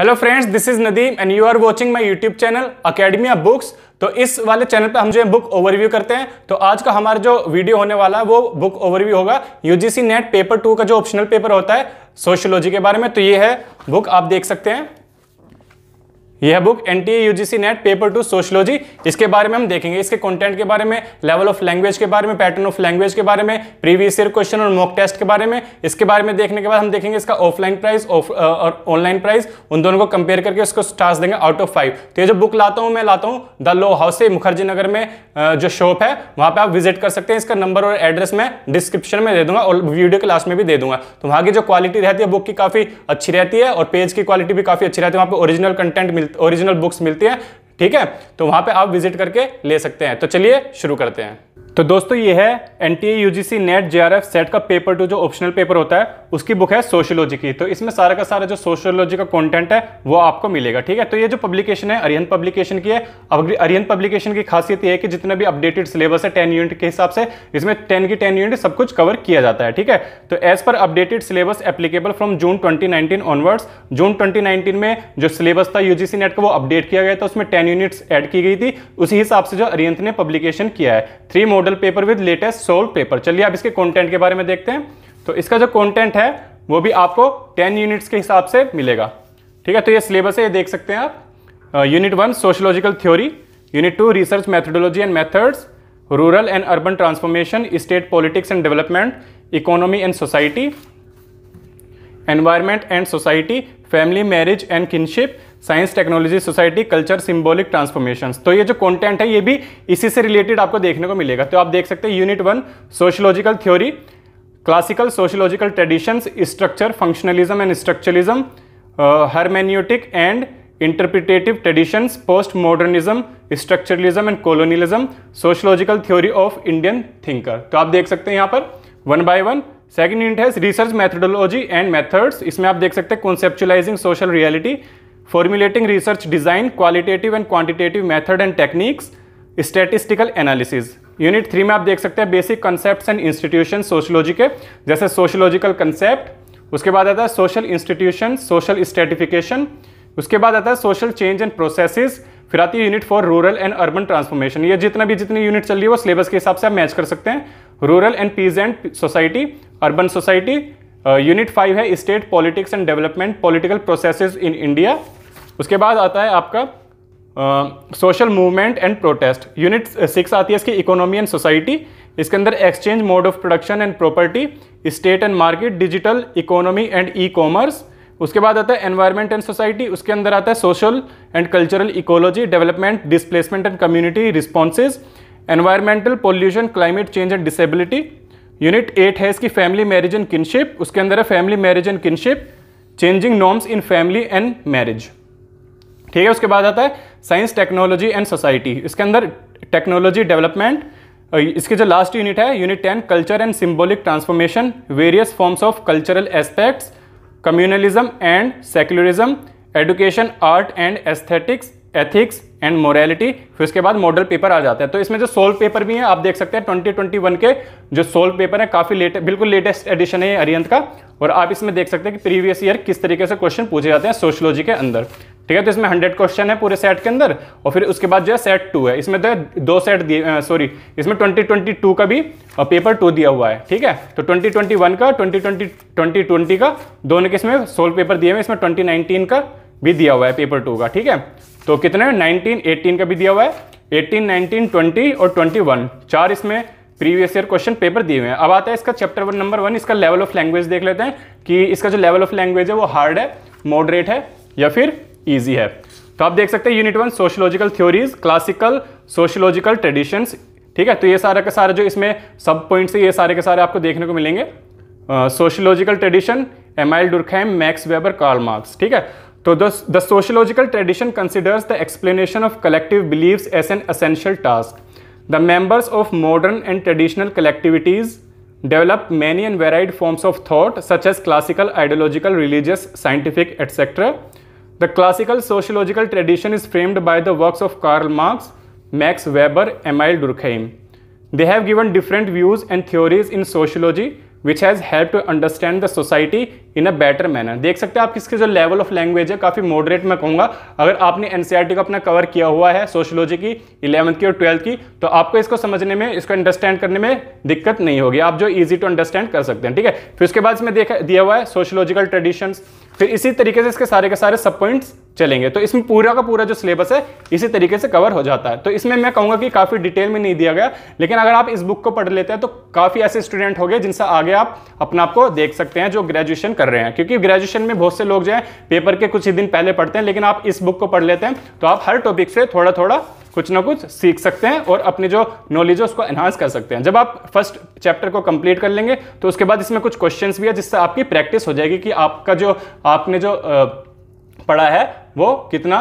Hello friends this is Nadeem and you are watching my YouTube channel academy of books तो इस वाले channel पे हम जो है बुक ओवरव्यू करते हैं तो आज का हमारा जो वीडियो होने वाला है वो बुक ओवरव्यू होगा यूजीसी नेट पेपर टू का जो ऑप्शनल पेपर होता है सोशियोलॉजी के बारे में तो ये है बुक आप देख सकते हैं यह book N T A UGC NET paper two sociology इसके बारे में हम देखेंगे इसके कंटेंट के बारे में लेवल ऑफ लैंग्वेज के बारे में पैटर्न ऑफ लैंग्वेज के बारे में प्रीवियस ईयर क्वेश्चन और मॉक टेस्ट के बारे में इसके बारे में देखने के बाद हम देखेंगे इसका ऑफलाइन प्राइस ऑफ और ऑनलाइन प्राइस उन दोनों को कंपेयर करके उसको स्टार्स देंगे आउट ऑफ फाइव तो ये जो बुक लाता हूँ मैं लाता हूँ द लो हाउस से मुखर्जी नगर में जो शॉप है वहाँ पर आप विजिट कर सकते हैं इसका नंबर और एड्रेस मैं डिस्क्रिप्शन में दे दूंगा और वीडियो के लास्ट में भी दे दूंगा तो वहाँ की जो क्वालिटी रहती है बुक की काफ़ी अच्छी रहती है और पेज की क्वालिटी भी काफ़ी अच्छी रहती है वहाँ पर ओरिजिनल कंटेंट ओरिजिनल बुक्स मिलती है ठीक है तो वहां पे आप विजिट करके ले सकते हैं तो चलिए शुरू करते हैं तो दोस्तों ये है N T UGC NET F SET का पेपर टू जो ऑप्शनल पेपर होता है उसकी बुक है सोशियोलॉजी की तो इसमें सारा का सारा जो सोशियोलॉजी का कंटेंट है वो आपको मिलेगा ठीक है तो ये जो पब्लिकेशन है अरियन पब्लिकेशन की है अब अरियन पब्लिकेशन की खासियत ये है कि जितना भी अपडेटेड सिलेबस है टेन यूनिट के हिसाब से इसमें टेन की टेन यूनिट सब कुछ कवर किया जाता है ठीक है तो एज पर updated syllabus applicable from June twenty onwards June twenty में जो सिलेबस था यूजीसी नेट का वो अपडेट किया गया था उसमें टेन यूनिट्स एड की गई थी उसी हिसाब से जो अरियंत ने पब्लिकेशन किया है three more model paper with latest solved paper चलिए आप इसके कंटेंट के बारे में देखते हैं तो इसका जो कंटेंट है वो भी आपको 10 यूनिट्स के हिसाब से मिलेगा ठीक है तो ये सिलेबस है ये देख सकते हैं आप unit one sociological theory unit two research methodology and methods rural and urban transformation state politics and development economy and society environment and society family marriage and kinship science technology society culture symbolic transformation तो ये जो content है ये भी इसी से related आपको देखने को मिलेगा तो आप देख सकते हैं unit one sociological theory classical sociological traditions structure functionalism and structuralism hermeneutic and interpretative traditions post modernism structuralism and colonialism sociological theory of Indian thinker तो आप देख सकते हैं यहाँ पर one by one second unit है रिसर्च मैथडोलॉजी एंड मेथड्स इसमें आप देख सकते हैं conceptualising social reality formulating research design, qualitative and quantitative method and techniques, statistical analysis. Unit three में आप देख सकते हैं basic concept and institution sociology के जैसे सोशलॉजिकल कंसेप्ट उसके बाद आता है सोशल इंस्टीट्यूशन सोशल स्टेटिफिकेशन उसके बाद आता है सोशल चेंज एंड प्रोसेस फिर आती है unit four rural and urban transformation ये जितना भी जितनी यूनिट चल रही है वो सिलेबस के हिसाब से आप मैच कर सकते हैं रूरल एंड पीज and society urban society unit five है state politics and development political processes in India उसके बाद आता है आपका social movement and protest unit six आती है इसकी इकोनॉमी एंड सोसाइटी इसके अंदर exchange mode of production and property state and market digital economy and ecommerce उसके बाद आता है एनवायरमेंट एंड सोसाइटी उसके अंदर आता है social and cultural ecology development displacement and community responses environmental pollution climate change and disability unit eight है इसकी फैमिली मैरिज एंड किनशिप उसके अंदर है family marriage and kinship changing norms in family and marriage ठीक है उसके बाद आता है साइंस टेक्नोलॉजी एंड सोसाइटी इसके अंदर टेक्नोलॉजी डेवलपमेंट इसके जो लास्ट यूनिट है unit ten culture and symbolic transformation various forms of cultural aspects communalism and secularism education art and aesthetics ethics and morality फिर उसके बाद मॉडल पेपर आ जाता है तो इसमें जो सोल्व पेपर भी हैं आप देख सकते हैं 2021 के जो सोल्व पेपर है काफ़ी लेट बिल्कुल लेटेस्ट एडिशन है अरियंत का और आप इसमें देख सकते हैं कि प्रीवियस ईयर किस तरीके से क्वेश्चन पूछे जाते हैं सोशलॉजी के अंदर ठीक है तो इसमें हंड्रेड क्वेश्चन है पूरे सेट के अंदर और फिर उसके बाद जो है सेट टू है इसमें तो दो सेट दिए सॉरी इसमें ट्वेंटी ट्वेंटी टू का भी पेपर टू दिया हुआ है ठीक है तो ट्वेंटी ट्वेंटी वन का ट्वेंटी ट्वेंटी ट्वेंटी ट्वेंटी का दोनों के इसमें सोल पेपर दिए हुए इसमें ट्वेंटी नाइनटीन का भी दिया हुआ है पेपर टू का ठीक है तो कितने नाइनटीन एटीन का भी दिया हुआ है एटीन नाइनटीन ट्वेंटी और ट्वेंटी वन चार इसमें प्रीवियस ईयर क्वेश्चन पेपर दिए हुए हैं अब आता है इसका चैप्टर वन नंबर वन इसका लेवल ऑफ लैंग्वेज देख लेते हैं कि इसका जो लेवल ऑफ लैंग्वेज है वो हार्ड है मॉडरेट है या फिर ईजी है तो आप देख सकते हैं unit one sociological theories classical sociological traditions ठीक है तो ये सारा का सारा जो इसमें सब पॉइंट्स है ये सारे के सारे आपको देखने को मिलेंगे sociological tradition Emile Durkheim Max Weber Karl Marx ठीक है तो the sociological tradition considers the explanation of collective belief as an essential task the members of modern and traditional collectivities develop many and varied forms of thought such as classical ideological religious scientific etcetera The classical sociological tradition is framed by the works of Karl Marx, Max Weber, Emil Durkheim. They have given different views and theories in sociology which has help to understand the society in a better manner देख सकते हैं आप इसके जो level of language है काफ़ी moderate मैं कहूँगा अगर आपने एन e को अपना कवर किया हुआ है सोशोलॉजी की इलेवंथ की और ट्वेल्थ की तो आपको इसको समझने में इसको अंडरस्टैंड करने में दिक्कत नहीं होगी आप जो ईजी टू अंडरस्टैंड कर सकते हैं ठीक है फिर उसके बाद इसमें देखा दिया हुआ है सोशोलॉजिकल ट्रेडिशंस फिर इसी तरीके से इसके सारे के सारे सब पॉइंट्स चलेंगे तो इसमें पूरा का पूरा जो सिलेबस है इसी तरीके से कवर हो जाता है तो इसमें मैं कहूँगा कि काफ़ी डिटेल में नहीं दिया गया लेकिन अगर आप इस बुक को पढ़ लेते हैं तो काफ़ी ऐसे स्टूडेंट हो गए जिनसे आगे आप अपना आपको देख सकते हैं जो ग्रेजुएशन कर रहे हैं क्योंकि ग्रेजुएशन में बहुत से लोग जो है पेपर के कुछ ही दिन पहले पढ़ते हैं लेकिन आप इस बुक को पढ़ लेते हैं तो आप हर टॉपिक से थोड़ा थोड़ा कुछ ना कुछ सीख सकते हैं और अपनी जो नॉलेज है उसको एनहांस कर सकते हैं जब आप फर्स्ट चैप्टर को कंप्लीट कर लेंगे तो उसके बाद इसमें कुछ क्वेश्चंस भी है जिससे आपकी प्रैक्टिस हो जाएगी कि आपका जो आपने जो पढ़ा है वो कितना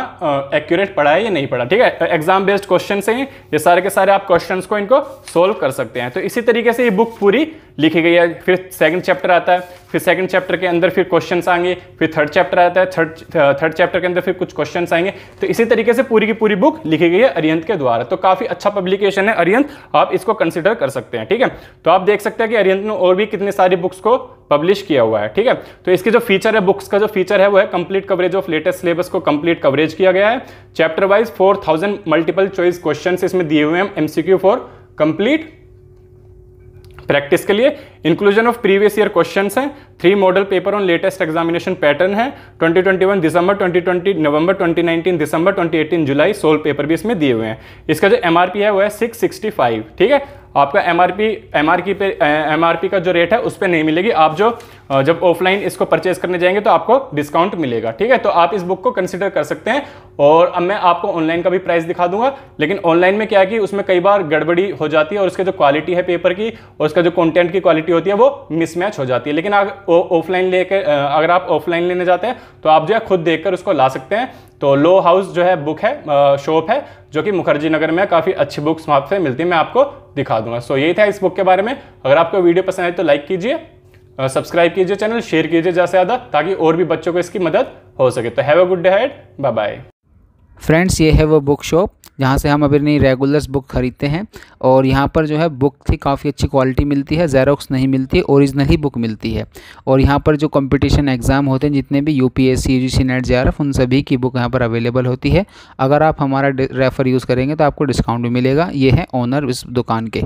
एक्यूरेट पढ़ा है या नहीं पढ़ा ठीक है एग्जाम बेस्ड क्वेश्चन से ही ये सारे के सारे आप क्वेश्चंस को इनको सोल्व कर सकते हैं तो इसी तरीके से ये बुक पूरी लिखी गई है फिर सेकंड चैप्टर आता है फिर सेकंड चैप्टर के अंदर फिर क्वेश्चंस आएंगे फिर थर्ड चैप्टर आता है थर्ड थर्ड चैप्टर के अंदर फिर कुछ क्वेश्चन आएंगे तो इसी तरीके से पूरी की पूरी बुक लिखी गई है अरियंत के द्वारा तो काफ़ी अच्छा पब्लिकेशन है अरियंत आप इसको कंसिडर कर सकते हैं ठीक है तो आप देख सकते हैं कि अरियंत ने और भी कितनी सारी बुक्स को पब्लिश किया हुआ है ठीक है तो इसके जो फीचर है बुक्स का जो फीचर है वो है complete coverage of latest syllabus को कंप्लीट कवरेज किया गया है chapter wise 4000 multiple choice question इसमें दिए हुए हैं एमसीक्यू फॉर कंप्लीट प्रैक्टिस के लिए inclusion of previous year question है three model paper on latest examination pattern है 2021 दिसंबर 2020 नवंबर 2019 दिसंबर 2018 जुलाई सोल पेपर भी इसमें दिए हुए हैं इसका जो एम है वो है फाइव ठीक है आपका M R P M R की पे एम आर पी का जो रेट है उस पर नहीं मिलेगी आप जो जब ऑफलाइन इसको परचेज करने जाएंगे तो आपको डिस्काउंट मिलेगा ठीक है तो आप इस बुक को कंसिडर कर सकते हैं और अब मैं आपको ऑनलाइन का भी प्राइस दिखा दूंगा लेकिन ऑनलाइन में क्या है कि उसमें कई बार गड़बड़ी हो जाती है और उसके जो क्वालिटी है पेपर की और उसका जो कॉन्टेंट की क्वालिटी क्वालिटी होती है वो मिसमैच हो जाती है लेकिन ऑफलाइन लेकर अगर आप ऑफलाइन लेने जाते हैं तो आप जो है खुद देखकर उसको ला सकते हैं तो लो हाउस जो है बुक है शॉप है जो कि मुखर्जी नगर में काफ़ी अच्छी बुक्स वहाँ से मिलती है मैं आपको दिखा दूंगा सो यही था इस बुक के बारे में अगर आपको वीडियो पसंद आए तो लाइक कीजिए सब्सक्राइब कीजिए चैनल शेयर कीजिए ज़्यादा से ज़्यादा ताकि और भी बच्चों को इसकी मदद हो सके तो हैव अ गुड डे हेड बाय बाय फ्रेंड्स ये है वो बुक शॉप जहाँ से हम अपनी रेगुलर्स बुक ख़रीदते हैं और यहाँ पर जो है बुक थी काफ़ी अच्छी क्वालिटी मिलती है जेरोक्स नहीं मिलती ओरिजिनल ही बुक मिलती है और यहाँ पर जो कंपटीशन एग्ज़ाम होते हैं जितने भी U P S C U G NET J उन सभी की बुक यहाँ पर अवेलेबल होती है अगर आप हमारा रेफ़र यूज़ करेंगे तो आपको डिस्काउंट भी मिलेगा ये है ऑनर इस दुकान के